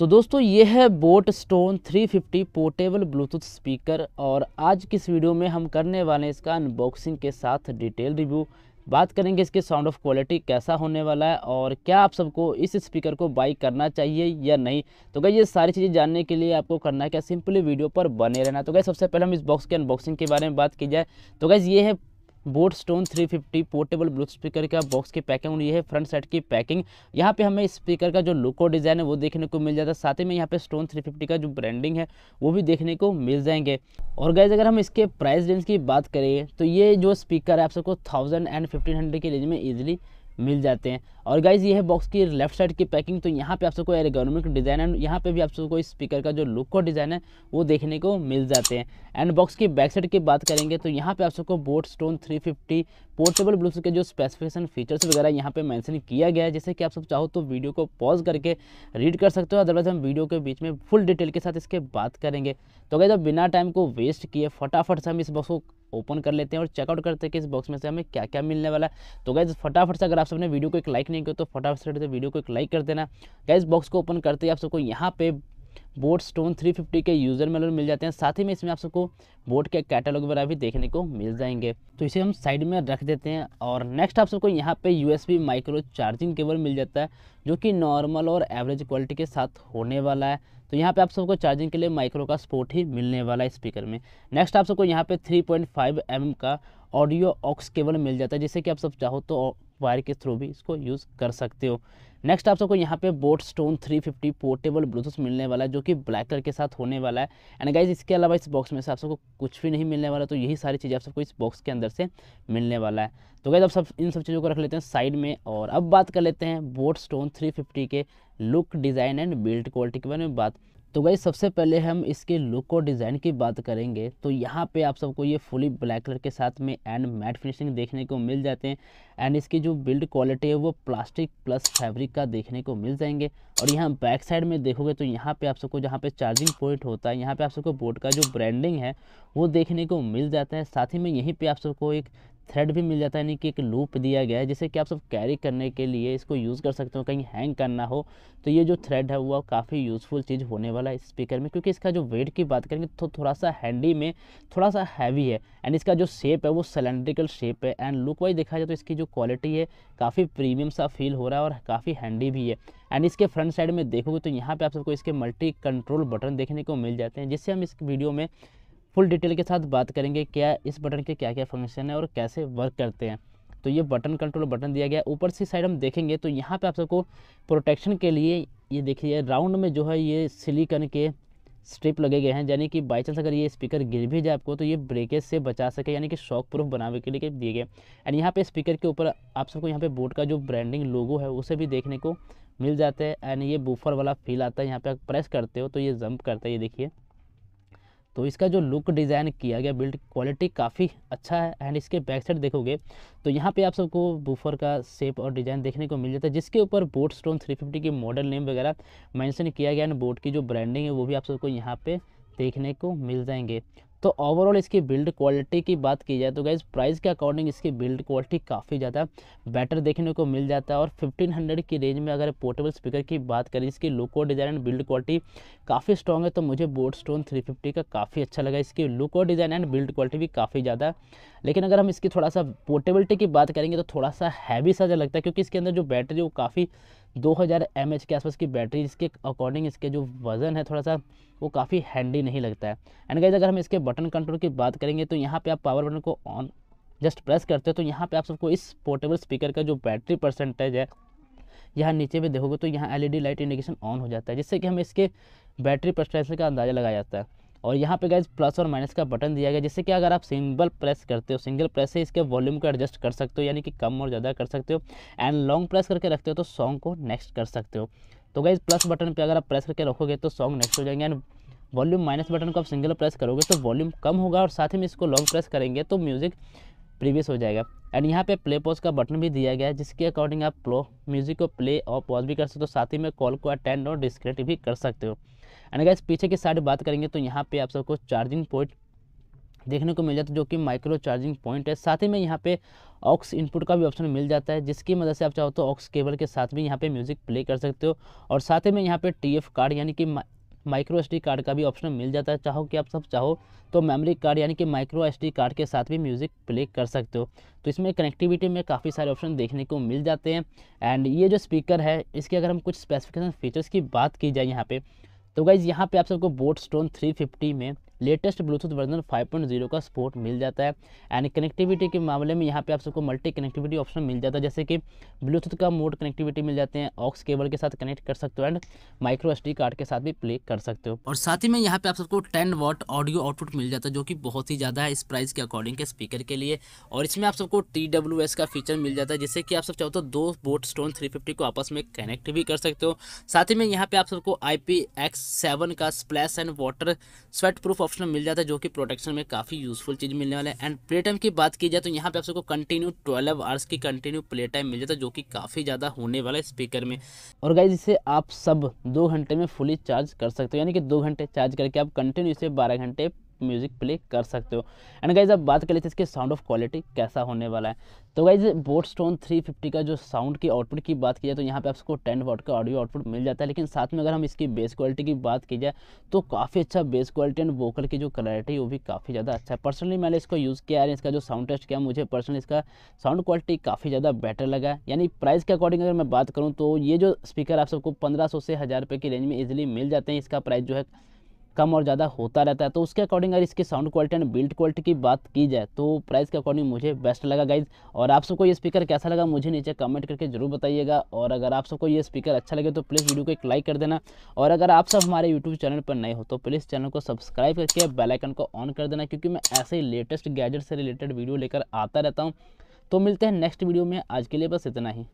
तो दोस्तों ये है boAt Stone 350 portable Bluetooth speaker और आज की इस वीडियो में हम करने वाले हैं इसका अनबॉक्सिंग के साथ डिटेल रिव्यू बात करेंगे इसके साउंड ऑफ क्वालिटी कैसा होने वाला है और क्या आप सबको इस स्पीकर को बाई करना चाहिए या नहीं तो गई ये सारी चीज़ें जानने के लिए आपको करना है क्या सिंपली वीडियो पर बने रहना तो गई सबसे पहले हम इस बॉक्स के अनबॉक्सिंग के बारे में बात की जाए तो गई ये है boAt Stone three fifty portable Bluetooth speaker का बॉक्स की पैकिंग ये है फ्रंट साइड की पैकिंग यहाँ पे हमें स्पीकर का जो लुक और डिज़ाइन है वो देखने को मिल जाता है साथ ही में यहाँ पे स्टोन थ्री फिफ्टी का जो ब्रांडिंग है वो भी देखने को मिल जाएंगे और गैज अगर हम इसके प्राइस रेंज की बात करें तो ये जो स्पीकर है आप सबको थाउजेंड एंड फिफ्टीन हंड्रेड की रेंज में ईजिली मिल जाते हैं और गाइज़ ये है बॉक्स की लेफ्ट साइड की पैकिंग तो यहाँ पे आप सबको एरेगोनोमिक डिज़ाइन एंड यहाँ पे भी आप सबको स्पीकर का जो लुक और डिज़ाइन है वो देखने को मिल जाते हैं एंड बॉक्स की बैक साइड की बात करेंगे तो यहाँ पे आप सबको boAt Stone three fifty portable Bluetooth के जो स्पेसिफिकेशन फीचर्स वगैरह यहाँ पर मैंसन किया गया है जैसे कि आप सब चाहो तो वीडियो को पॉज करके रीड कर सकते हो अदरवाइज हम वीडियो के बीच में फुल डिटेल के साथ इसके बात करेंगे तो गए जब बिना टाइम को वेस्ट किए फटाफट से हम इस बॉक्स को ओपन कर लेते हैं और चेकआउट करते हैं कि इस बॉक्स में से हमें क्या क्या मिलने वाला है तो गैस फटाफट से अगर आप सबने वीडियो को एक लाइक नहीं किया तो फटाफट से वीडियो को एक लाइक कर देना गैस बॉक्स को ओपन करते ही आप सबको यहाँ पे बोट स्टोन 350 के यूज़र मेनुअल मिल जाते हैं साथ ही में इसमें आप सबको बोट के कैटलॉग वगैरह भी देखने को मिल जाएंगे तो इसे हम साइड में रख देते हैं और नेक्स्ट आप सबको यहाँ पे यूएसबी माइक्रो चार्जिंग केबल मिल जाता है जो कि नॉर्मल और एवरेज क्वालिटी के साथ होने वाला है तो यहाँ पे आप सबको चार्जिंग के लिए माइक्रो का स्पोर्ट ही मिलने वाला है स्पीकर में नेक्स्ट आप सबको यहाँ पे 3.5 पॉइंट mm का ऑडियो ऑक्स केबल मिल जाता है जिससे कि आप सब चाहो तो वायर के थ्रू भी इसको यूज़ कर सकते हो नेक्स्ट आप सबको यहाँ पे बोट स्टोन 350 पोर्टेबल ब्लूटूथ मिलने वाला है जो कि ब्लैक कलर के साथ होने वाला है एंड गाइज इसके अलावा इस बॉक्स में से आप सबको कुछ भी नहीं मिलने वाला तो यही सारी चीज़ें आप सबको इस बॉक्स के अंदर से मिलने वाला है तो गाइज अब सब इन सब चीज़ों को रख लेते हैं साइड में और अब बात कर लेते हैं बोट स्टोन थ्री के look design and build quality के बारे में बात तो भाई सबसे पहले हम इसके लुक और डिज़ाइन की बात करेंगे तो यहाँ पे आप सबको ये फुली ब्लैक कलर के साथ में एंड मैट फिनिशिंग देखने को मिल जाते हैं एंड इसकी जो बिल्ड क्वालिटी है वो प्लास्टिक प्लस फैब्रिक का देखने को मिल जाएंगे और यहाँ बैक साइड में देखोगे तो यहाँ पे आप सबको जहाँ पे चार्जिंग पॉइंट होता है यहाँ पे आप सबको बोर्ड का जो ब्रांडिंग है वो देखने को मिल जाता है साथ ही में यहीं पर आप सबको एक थ्रेड भी मिल जाता है यानी कि एक लूप दिया गया है जिसे कि आप सब कैरी करने के लिए इसको यूज़ कर सकते हो कहीं हैंग करना हो तो ये जो थ्रेड है वो काफ़ी यूज़फुल चीज़ होने वाला है स्पीकर में क्योंकि इसका जो वेट की बात करेंगे तो थोड़ा सा हैंडी में थोड़ा सा हैवी है एंड इसका जो शेप है वो सिलेंड्रिकल शेप है एंड लुक वाइज देखा जाए तो इसकी जो क्वालिटी है काफ़ी प्रीमियम सा फील हो रहा है और काफ़ी हैंडी भी है एंड इसके फ्रंट साइड में देखोगे तो यहाँ पर आप सबको इसके मल्टी कंट्रोल बटन देखने को मिल जाते हैं जिससे हम इस वीडियो में फुल डिटेल के साथ बात करेंगे क्या इस बटन के क्या क्या फंक्शन है और कैसे वर्क करते हैं तो ये बटन कंट्रोल बटन दिया गया ऊपर से साइड हम देखेंगे तो यहाँ पे आप सबको प्रोटेक्शन के लिए ये देखिए राउंड में जो है ये सिलिकन के स्ट्रिप लगे गए हैं यानी कि बाई चांस अगर ये स्पीकर गिर भी जाए आपको तो ये ब्रेकेज से बचा सके यानी कि शॉक प्रूफ बनाने के लिए दिए गए एंड यहाँ पे स्पीकर के ऊपर आप सबको यहाँ पे बोट का जो ब्रांडिंग लोगो है उसे भी देखने को मिल जाता है एंड ये बूफर वाला फील आता है यहाँ पे आप प्रेस करते हो तो ये जंप करता है ये देखिए तो इसका जो लुक डिज़ाइन किया गया बिल्ड क्वालिटी काफ़ी अच्छा है एंड इसके बैक साइड देखोगे तो यहाँ पे आप सबको बूफर का शेप और डिज़ाइन देखने को मिल जाता है जिसके ऊपर बोट स्टोन 350 की मॉडल नेम वगैरह मेंशन किया गया एंड बोट की जो ब्रांडिंग है वो भी आप सबको यहाँ पे देखने को मिल जाएंगे तो ओवरऑल इसकी बिल्ड क्वालिटी की बात की जाए तो गाइज़ प्राइस के अकॉर्डिंग इसकी बिल्ड क्वालिटी काफ़ी ज़्यादा बेटर देखने को मिल जाता है और 1500 की रेंज में अगर पोर्टेबल स्पीकर की बात करें इसकी लुक और डिज़ाइन एंड बिल्ड क्वालिटी काफ़ी स्ट्रॉन्ग है तो मुझे बोट स्टोन थ्री का काफ़ी अच्छा लगा इसकी लुक और डिज़ाइन एंड बिल्ड क्वालिटी भी काफ़ी ज़्यादा लेकिन अगर हम इसकी थोड़ा सा पोर्टेबिलिटी की बात करेंगे तो थोड़ा सा हैवी सा लगता है क्योंकि इसके अंदर जो बैटरी वो काफ़ी दो हज़ार एम एच के आसपास की बैटरी इसके अकॉर्डिंग इसके जो वज़न है थोड़ा सा वो काफ़ी हैंडी नहीं लगता है एंड गाइज अगर हम इसके बटन कंट्रोल की बात करेंगे तो यहाँ पे आप पावर बटन को ऑन जस्ट प्रेस करते हो तो यहाँ पे आप सबको इस पोर्टेबल स्पीकर का जो बैटरी परसेंटेज है यहाँ नीचे पे देखोगे तो यहाँ डी लाइट इंडिकेशन ऑन हो जाता है जिससे कि हमें इसके बैटरी परसेंटेज का अंदाज़ा लगाया जाता है और यहाँ पे गैज प्लस और माइनस का बटन दिया गया जिससे कि अगर आप सिंगल प्रेस करते हो सिंगल प्रेस से इसके वॉल्यूम को एडजस्ट कर सकते हो यानी कि कम और ज़्यादा कर सकते हो एंड लॉन्ग प्रेस करके रखते हो तो सॉन्ग को नेक्स्ट कर सकते हो तो गैज प्लस बटन पर अगर आप प्रेस करके रखोगे तो सॉन्ग नेक्स्ट हो जाएंगे एंड वॉल्यूम माइनस बटन को आप सिंगल प्रेस करोगे तो वॉल्यूम कम होगा और साथ ही में इसको लॉन्ग प्रेस करेंगे तो म्यूज़िक प्रीवियस हो जाएगा एंड यहाँ पे प्ले पॉज का बटन भी दिया गया है जिसके अकॉर्डिंग आप प्लो म्यूज़िक को प्ले और पॉज भी कर सकते हो साथ ही में कॉल को अटेंड और डिस्क्रेट भी कर सकते हो एंड इस पीछे की साइड बात करेंगे तो यहाँ पे आप सबको चार्जिंग पॉइंट देखने को मिल जाता है जो कि माइक्रो चार्जिंग पॉइंट है साथ ही में यहाँ पे ऑक्स इनपुट का भी ऑप्शन मिल जाता है जिसकी मदद से आप चाहो तो ऑक्स केबल के साथ भी यहाँ पे म्यूज़िक प्ले कर सकते हो और साथ ही में यहाँ पे टीएफ कार्ड यानी कि माइक्रो एसडी कार्ड का भी ऑप्शन मिल जाता है चाहो कि आप सब चाहो तो मेमोरी कार्ड यानी कि माइक्रो एसडी कार्ड के साथ भी म्यूज़िक प्ले कर सकते हो तो इसमें कनेक्टिविटी में काफ़ी सारे ऑप्शन देखने को मिल जाते हैं एंड ये जो स्पीकर है इसके अगर हम कुछ स्पेसिफिकेशन फीचर्स की बात की जाए यहाँ पे तो गाइज़ यहाँ पे आप सबको बोट स्टोन 350 में लेटेस्ट ब्लूटूथ वर्जन 5.0 का सपोर्ट मिल जाता है एंड कनेक्टिविटी के मामले में यहाँ पे आप सबको मल्टी कनेक्टिविटी ऑप्शन मिल जाता है जैसे कि ब्लूटूथ का मोड कनेक्टिविटी मिल जाते हैं ऑक्स केबल के साथ कनेक्ट कर सकते हो एंड माइक्रो एस कार्ड के साथ भी प्ले कर सकते हो और साथ ही में यहाँ पे आप सबको टेन वॉट ऑडियो आउटपुट मिल जाता है जो कि बहुत ही ज़्यादा है इस प्राइस के अकॉर्डिंग के स्पीकर के लिए और इसमें आप सबको टी का फीचर मिल जाता है जिससे कि आप सब चाहो तो दो बोट स्टोन थ्री को आपस में कनेक्ट भी कर सकते हो साथ ही में यहाँ पे आप सबको आई पी का splash and water sweat proof option मिल जाता है जो कि प्रोटेक्शन में काफ़ी यूजफुल चीज़ मिलने वाला है एंड प्ले टाइम की बात की जाए तो यहाँ पे आप सबको कंटिन्यू ट्वेल्व आवर्स की कंटिन्यू प्ले टाइम मिल जाता है जो कि काफ़ी ज़्यादा होने वाला है स्पीकर में और गाइज इसे आप सब दो घंटे में फुली चार्ज कर सकते हो यानी कि दो घंटे चार्ज करके आप कंटिन्यू इसे बारह घंटे म्यूज़िक प्ले कर सकते हो एंड गाइज अब बात कर लेते हैं इसके साउंड ऑफ क्वालिटी कैसा होने वाला है तो guys boAt Stone three fifty का जो साउंड की आउटपुट की बात की जाए तो यहाँ पे आपको टेन वॉट का ऑडियो आउटपुट मिल जाता है लेकिन साथ में अगर हम इसकी बेस क्वालिटी की बात की जाए तो काफ़ी अच्छा बेस क्वालिटी एंड वोकल की जो क्लैरिटी वो भी काफ़ी ज़्यादा अच्छा है पर्सनली मैंने इसको यूज़ किया है इसका जो साउंड टेस्ट किया मुझे पर्सनली इसका साउंड क्वालिटी काफ़ी ज़्यादा बेटर लगा यानी प्राइस के अकॉर्डिंग अगर मैं बात करूँ तो ये जो स्पीकर आप सबको पंद्रह से हज़ार रुपये की रेंज में ईजिली मिल जाते हैं इसका प्राइस जो है कम और ज़्यादा होता रहता है तो उसके अकॉर्डिंग अगर इसकी sound quality and build quality की बात की जाए तो प्राइस के अकॉर्डिंग मुझे बेस्ट लगा गाइज और आप सबको ये स्पीकर कैसा लगा मुझे नीचे कमेंट करके जरूर बताइएगा और अगर आप सबको ये स्पीकर अच्छा लगे तो प्लीज़ वीडियो को एक लाइक कर देना और अगर आप सब हमारे यूट्यूब चैनल पर नए हो तो प्लीज़ चैनल को सब्सक्राइब करके बेलाइकन को ऑन कर देना क्योंकि मैं ऐसे ही लेटेस्ट गैजेट से रिलेटेड वीडियो लेकर आता रहता हूँ तो मिलते हैं नेक्स्ट वीडियो में आज के लिए बस इतना ही